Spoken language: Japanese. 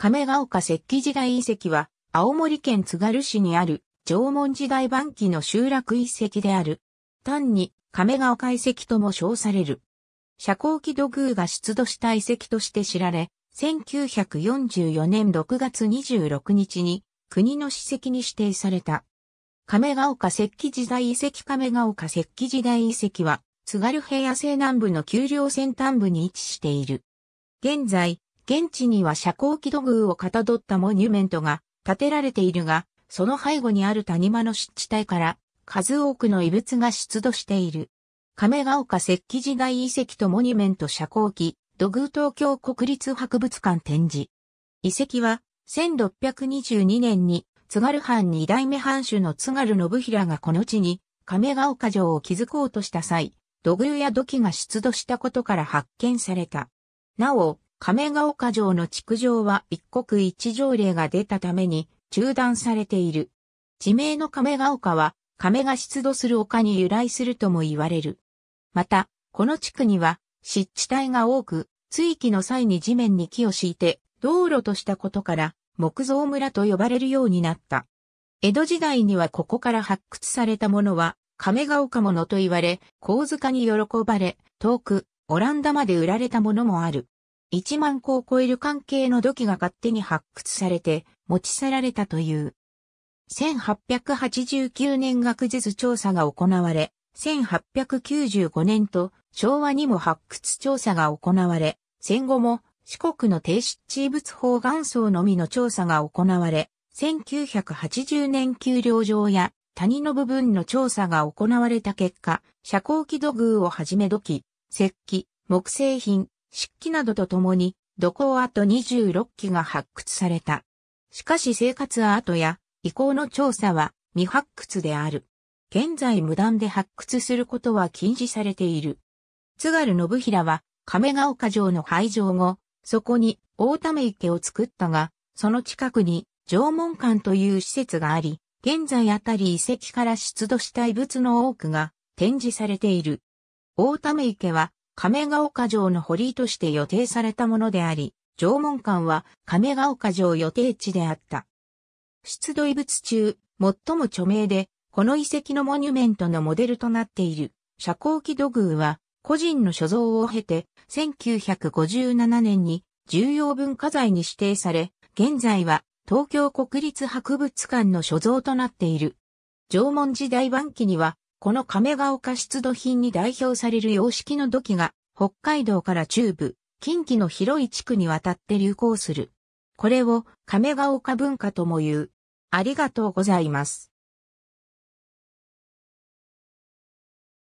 亀ヶ丘石器時代遺跡は、青森県津軽市にある縄文時代晩期の集落遺跡である。単に亀ヶ丘遺跡とも称される。社交機土偶が出土した遺跡として知られ、1944年6月26日に国の史跡に指定された。亀ヶ丘石器時代遺跡亀ヶ丘石器時代遺跡は、津軽平野西南部の丘陵先端部に位置している。現在、現地には遮光器土偶をかたどったモニュメントが建てられているが、その背後にある谷間の湿地帯から数多くの遺物が出土している。亀ヶ丘石器時代遺跡とモニュメント遮光器土偶東京国立博物館展示。遺跡は1622年に津軽藩二代目藩主の津軽信平がこの地に亀ヶ丘城を築こうとした際、土偶や土器が出土したことから発見された。なお、亀ヶ丘城の築城は一国一条例が出たために中断されている。地名の亀ヶ丘は亀が出土する丘に由来するとも言われる。また、この地区には湿地帯が多く、追記の際に地面に木を敷いて道路としたことから木造村と呼ばれるようになった。江戸時代にはここから発掘されたものは亀ヶ丘ものと言われ、甲塚に喜ばれ、遠くオランダまで売られたものもある。1万個を超える関係の土器が勝手に発掘されて持ち去られたという。1889年学術調査が行われ、1895年と昭和にも発掘調査が行われ、戦後も四国の低湿地物法元層のみの調査が行われ、1980年給料場や谷の部分の調査が行われた結果、社交機土偶をはじめ土器、石器、木製品、漆器などとともに、土工跡26基が発掘された。しかし生活跡や遺構の調査は未発掘である。現在無断で発掘することは禁止されている。津軽信平は亀ヶ丘城の廃城後、そこに大ため池を作ったが、その近くに縄文館という施設があり、現在あたり遺跡から出土した遺物の多くが展示されている。大ため池は亀ヶ丘城の堀として予定されたものであり、縄文館は亀ヶ丘城予定地であった。出土遺物中、最も著名で、この遺跡のモニュメントのモデルとなっている、社交機土偶は、個人の所蔵を経て、1957年に重要文化財に指定され、現在は東京国立博物館の所蔵となっている。縄文時代晩期には、この亀ヶ丘出土品に代表される様式の土器が、北海道から中部、近畿の広い地区にわたって流行する。これを亀ヶ丘文化とも言う。ありがとうございます。